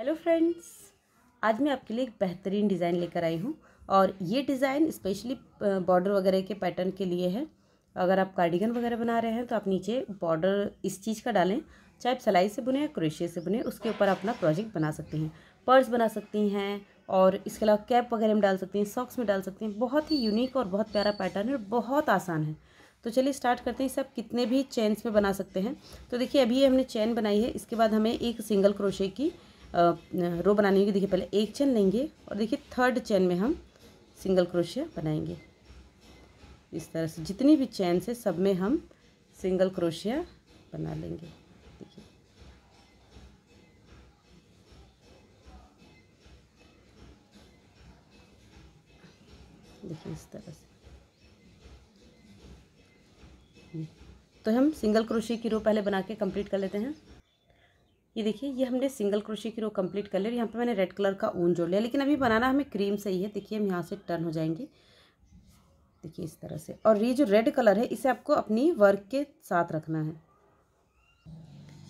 hello friends आज मैं आपके लिए एक बेहतरीन डिज़ाइन लेकर आई हूँ और ये डिज़ाइन स्पेशली बॉर्डर वगैरह के पैटर्न के लिए है अगर आप कार्डिगन वगैरह बना रहे हैं तो आप नीचे बॉर्डर इस चीज़ का डालें चाहे आप सिलाई से बुने या क्रोशिए से बुने उसके ऊपर अपना प्रोजेक्ट बना सकती हैं पर्स बना सकती हैं और इसके अलावा कैप वगैरह में डाल सकती हैं सॉक्स में डाल सकती हैं बहुत ही यूनिक और बहुत प्यारा पैटर्न है और बहुत आसान है तो चलिए स्टार्ट करते हैं इसे आप कितने भी चेन्स में बना सकते हैं तो देखिए अभी हमने चेन बनाई है इसके बाद हमें एक सिंगल क्रोशे की रो बनाने की देखिए पहले एक चैन लेंगे और देखिए थर्ड चैन में हम सिंगल क्रोशिया बनाएंगे इस तरह से जितनी भी चैन से सब में हम सिंगल क्रोशिया बना लेंगे देखिए देखिए इस तरह से तो हम सिंगल क्रोशिया की रो पहले बना के कंप्लीट कर लेते हैं ये देखिए ये हमने सिंगल क्रोशी की रो कंप्लीट कर लिया यहाँ पे मैंने रेड कलर का ऊन जोड़ लिया लेकिन अभी बनाना हमें क्रीम सही है देखिए हम यहाँ से टर्न हो जाएंगे देखिए इस तरह से और ये जो रेड कलर है इसे आपको अपनी वर्क के साथ रखना है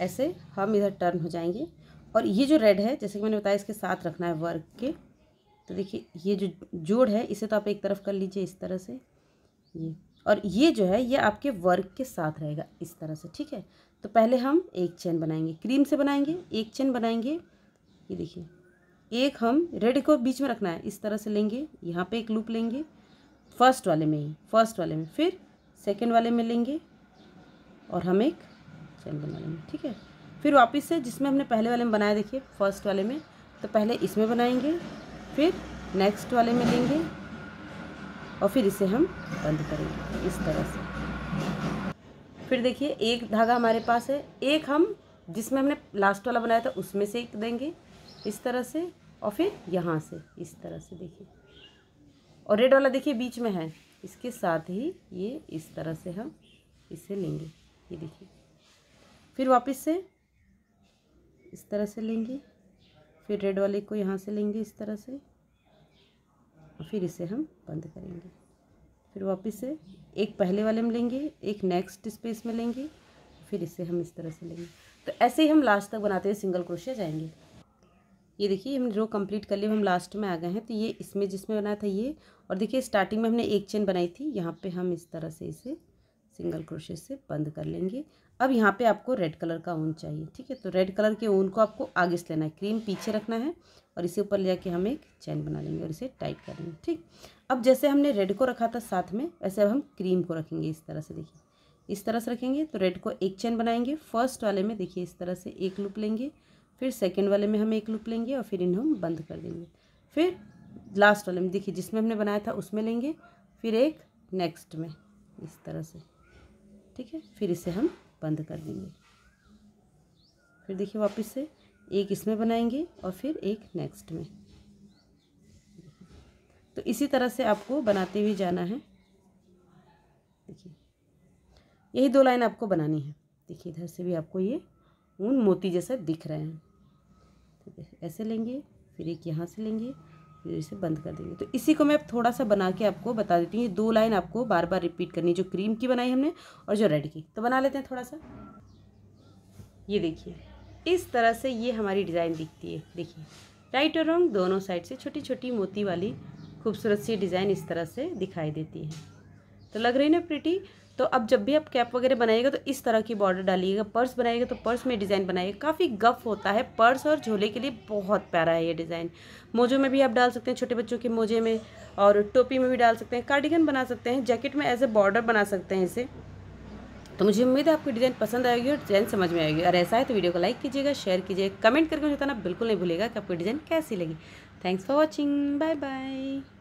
ऐसे हम इधर टर्न हो जाएंगे और ये जो रेड है जैसे कि मैंने बताया इसके साथ रखना है वर्क के तो देखिए ये जो जोड़ है इसे तो आप एक तरफ कर लीजिए इस तरह से ये और ये जो है ये आपके वर्क के साथ रहेगा इस तरह से ठीक है तो पहले हम एक चेन बनाएंगे क्रीम से बनाएंगे एक चेन बनाएंगे ये देखिए एक हम रेड को बीच में रखना है इस तरह से लेंगे यहाँ पे एक लूप लेंगे फर्स्ट वाले में ही फर्स्ट वाले में फिर सेकेंड वाले में लेंगे और हम एक चेन बना लेंगे ठीक है फिर वापस से जिसमें हमने पहले वाले में बनाया देखिए फर्स्ट वाले में तो पहले इसमें बनाएंगे फिर नेक्स्ट वाले में लेंगे और फिर इसे हम बंद करेंगे इस तरह से फिर देखिए एक धागा हमारे पास है एक हम जिसमें हमने लास्ट वाला बनाया था उसमें से एक देंगे इस तरह से और फिर यहाँ से इस तरह से देखिए और रेड वाला देखिए बीच में है इसके साथ ही ये इस तरह से हम इसे लेंगे ये देखिए फिर वापस से इस तरह से लेंगे फिर रेड वाले को यहाँ से लेंगे इस तरह से और फिर इसे हम बंद करेंगे फिर वापस से एक पहले वाले में लेंगे एक नेक्स्ट स्पेस में लेंगे फिर इसे हम इस तरह से लेंगे तो ऐसे ही हम लास्ट तक बनाते हुए सिंगल क्रोशिया जाएंगे ये देखिए हमने रो कंप्लीट कर लिया हम लास्ट में आ गए हैं तो ये इसमें जिसमें बनाया था ये और देखिए स्टार्टिंग में हमने एक चेन बनाई थी यहाँ पे हम इस तरह से इसे सिंगल क्रोशे से बंद कर लेंगे अब यहाँ पे आपको रेड कलर का ऊन चाहिए ठीक है तो रेड कलर के ऊन को आपको आगे से लेना है क्रीम पीछे रखना है और इसे ऊपर ले जाके हम एक चैन बना लेंगे और इसे टाइट कर लेंगे ठीक अब जैसे हमने रेड को रखा था साथ में वैसे अब हम क्रीम को रखेंगे इस तरह से देखिए इस तरह से रखेंगे तो रेड को एक चैन बनाएंगे फर्स्ट वाले में देखिए इस तरह से एक लूप लेंगे फिर सेकेंड वाले में हम एक लूप लेंगे और फिर इन्हें हम बंद कर देंगे फिर लास्ट वाले में देखिए जिसमें हमने बनाया था उसमें लेंगे फिर एक नेक्स्ट में इस तरह से ठीक है फिर इसे हम बंद कर देंगे फिर देखिए वापस से एक इसमें बनाएंगे और फिर एक नेक्स्ट में तो इसी तरह से आपको बनाते हुए जाना है देखिए यही दो लाइन आपको बनानी है देखिए इधर से भी आपको ये ऊन मोती जैसा दिख रहे हैं ठीक है ऐसे लेंगे फिर एक यहाँ से लेंगे इसे बंद कर देंगे तो इसी को मैं थोड़ा सा बना के आपको बता देती हूँ ये दो लाइन आपको बार बार रिपीट करनी जो क्रीम की बनाई हमने और जो रेड की तो बना लेते हैं थोड़ा सा ये देखिए इस तरह से ये हमारी डिज़ाइन दिखती है देखिए राइट और रॉन्ग दोनों साइड से छोटी छोटी मोती वाली खूबसूरत सी डिज़ाइन इस तरह से दिखाई देती है तो लग रही ना प्रिटी तो अब जब भी आप कैप वगैरह बनाइएगा तो इस तरह की बॉर्डर डालिएगा पर्स बनाइएगा तो पर्स में डिज़ाइन बनाइएगा काफ़ी गफ होता है पर्स और झोले के लिए बहुत प्यारा है ये डिज़ाइन मोजों में भी आप डाल सकते हैं छोटे बच्चों के मोजे में और टोपी में भी डाल सकते हैं कार्डिगन बना सकते हैं जैकेट में एज ए बॉर्डर बना सकते हैं इसे तो मुझे उम्मीद है आपको डिज़ाइन पसंद आएगी और डिज़ाइन समझ में आएगी और ऐसा है तो वीडियो को लाइक कीजिएगा शेयर कीजिएगा कमेंट करके मुझे बताना बिल्कुल नहीं भूलेगा कि आपको डिज़ाइन कैसी लगी thanks for watching bye bye